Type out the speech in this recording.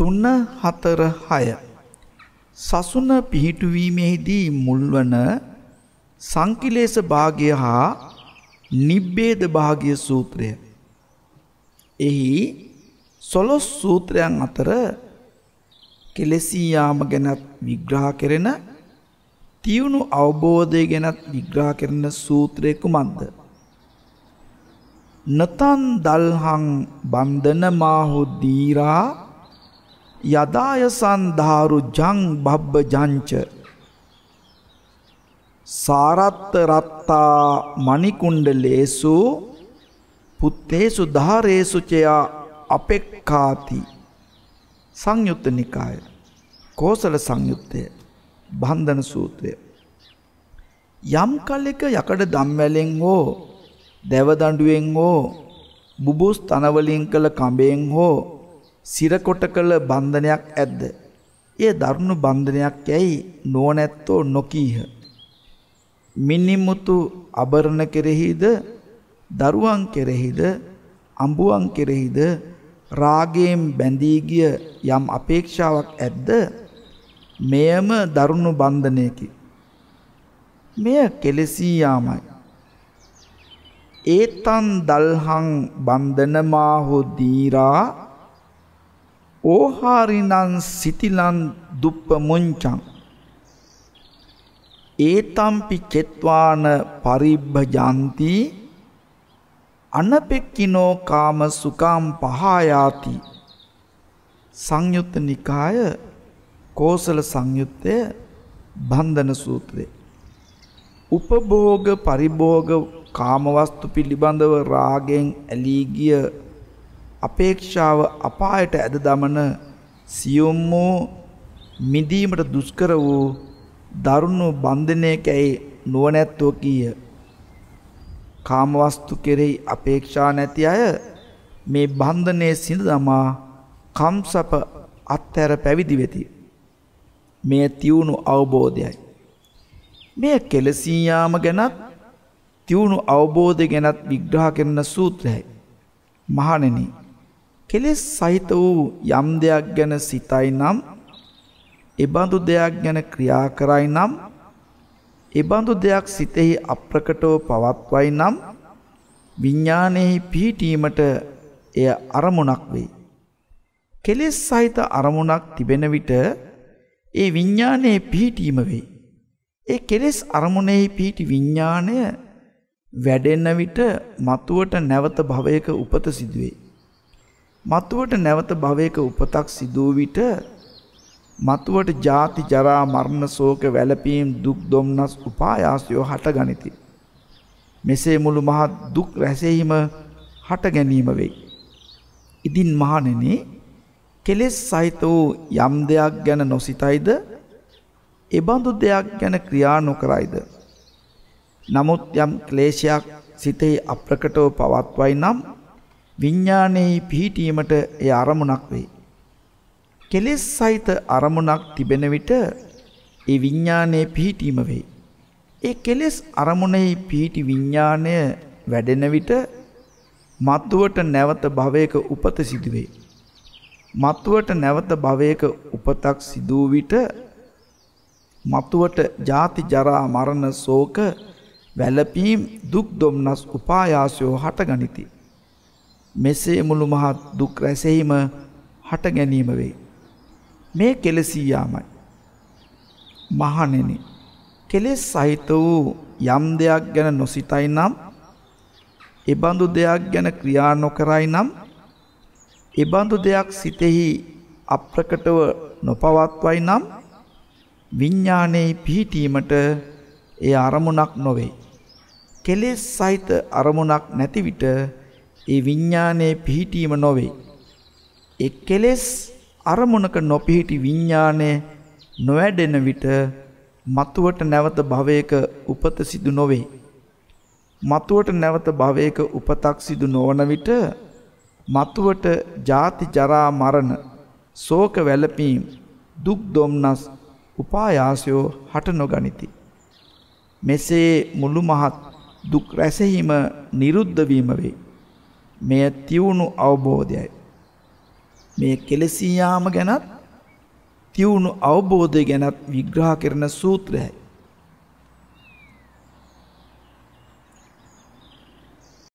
තුන හතර හය සසුන පිහිටුවීමෙහිදී මුල්වන සංකිලේශ භාගය හා නිබ්බේද භාගය සූත්‍රය. එහි සොලොස් සූත්‍රයන් අතර කෙලෙසීයාම ගැනත් විග්‍රහ කෙරෙන තියුණු අවබෝධය ගැනත් විග්‍රහ කරන සූත්‍රය කුමන්ද. නතන් දල්හං බන්ධන මාහු දීරා යදාය සන්ධාරු ජං භබ්බ ජංච සාරත්ත රත්තා මණිකුණ්ඩ ලේසු පුත්තේසු ධාරේසුචයා අපෙක්කාති සංයුත්ත නිකාය කෝසල සංයුත්තය බන්ධන සූත්‍රය යම් කල්ලෙක යකඩ දම්වැලෙන් හෝ දැවදඩුවෙන් හෝ බුබුස් තනවලින් කළ කඹයෙන් හෝ සිරකොට කළ බන්ධනයක් ඇද්ද. ඒ දරුණු බන්ධනයක් යැයි නෝනැත්තෝ නොකීහ. මිනිමුතු අබරණ කෙරෙහිද දරුවන් කෙරෙහිද අඹුවන් කෙරෙහිද රාගයෙන් බැඳී ගිය යම් අපේක්ෂාවක් ඇද්ද මෙයම දරුණු බන්ධනයකි මෙය කෙලෙසී යාමයි ඒතන් දල්හං බන්ධනමාහු දීරා ඕහාරිනන් සිතිලන් දුප්ප මුංචං. ඒතම්පි චෙත්වාන පරිබ්භජන්ති අනපෙක්කිනෝ කාම සුකාම් පහායාති. සංයුත්ත නිකාය කෝසල සංයුත්තය බන්ධන සූත්‍රය. උපභෝග පරිභෝග කාමවස්තු පිළිබඳව රාගෙන් ඇලීගිය අපේක්ෂාව අපායට ඇද දමන සියුම් වූ මිදීමට දුෂ්කර වූ දරුණු බන්ධනයකැයි නුවණැත්තෝ කීය. කාමවස්තු කෙරෙහි අපේක්ෂා නැති අය මේ බන්ධනයේ සිඳ දමා කම්සප අත්හැර පැවිදි වෙති. මේ තියුණු අවබෝධයයි. මේ කෙලසී යාම ගැනත් තියුණු අවබෝධය ගැනත් විග්‍රහ කරන සූත්‍රයයි. මහණෙනි කෙලෙස් සහිත වූ යම් දෙයක් ගැන සිතයි නම් එබඳු දෙයක් ගැන ක්‍රියා කරයි නම් එබඳු දෙයක් සිතෙහි අප්‍රකටව පවත්වයි නම් විඤ්ඥානයෙහි පිහිටීමට එය අරමුණක් වෙයි. කෙලෙස් සහිත අරමුණක් තිබෙන විට ඒ විඤ්ඥානයේ පිහිටීම වෙයි. ඒ කෙලෙස් අරමුණෙහි පිහිටි විඤ්ඥානය වැඩෙන්න විට මතුවට නැවත භවයක උපත සිදුවේ. මතුවට නැවත භවයක උපතක් සිදූ විට මතුවට ජාති ජරා මරණ ශෝක වැළපීම් දුක් දුම්නස් උපායාසයෝ හට ගනිති. මෙසේ මුළු මහත් දුක් රැසෙහිම හට ගැනීම වෙයි. ඉදින් මහණෙනි කෙලෙස් සහිත වූ යම් දෙයක් ගැන නොසිතයිද එබඳු දෙයක් ගැන ක්‍රියා නොකරයිද. නමුත් යම් ක්ලේශයක් සිතෙහි අප්‍රකටව පවත්වයි නම් විඥානයේ පිහිටීමට ඒ අරමුණක් වේ. කෙලෙස් සහිත අරමුණක් තිබෙන විට ඒ විඥානයේ පිහිටීම වේ. ඒ කෙලෙස් අරමුණෙහි පිහිටි විඥාණය වැඩෙන විට මත්වට නැවත භවයක උපත සිදුවේ. මත්වට නැවත භවයක උපතක් සිදු විට මත්වට ජාති ජරා මරණ ශෝක වැළපීම් දුක් දුම්නස් උපායාසයෝ හටගනිති. මෙසේ මුළු මහත් දුක් රැසෙහිම හට ගැනීම වේ. මේ කෙලෙසීයාමයි. මහනෙන කෙලෙස් සහිත වූ යම් දෙයක් ගැන නොසිතයි නම් එබඳු දෙයක් ගැන ක්‍රියා නොකරයි නම් එබඳු දෙයක් සිතෙහි අප්‍රකටව නොපවත්වයි නම් විඤ්ඥානයේ පිහිටීමට ඒ අරමුණක් නොවේ. කෙලෙස් සහිත අරමුණක් නැතිවිට ඒ විඤ්ඥානයේ පිහිටීම නොවෙයි. එක් කෙලෙස් අරමුණක නොපිහිටි විඤ්ඥානය නොවැඩෙන විට මතුවට නැවත භවයක උපත සිදු නොවේ. මතුවට නැවත භවයක උපතක් සිදු නොවන විට මතුවට ජාති ජරා මරණ සෝක වැලපීම් දුක් දොම්නස් උපායාසයෝ හට නොගනිති. මෙසේ මුළු මහත් දුක් රැසෙහිම නිරුද්ධවීම වේ. මෙය තියුණු අවබෝධයයි. මේ කෙලෙසියාම ගැනත් තියුණු අවබෝධය ගැනත් විග්‍රහ කරන සූත්‍රයයි.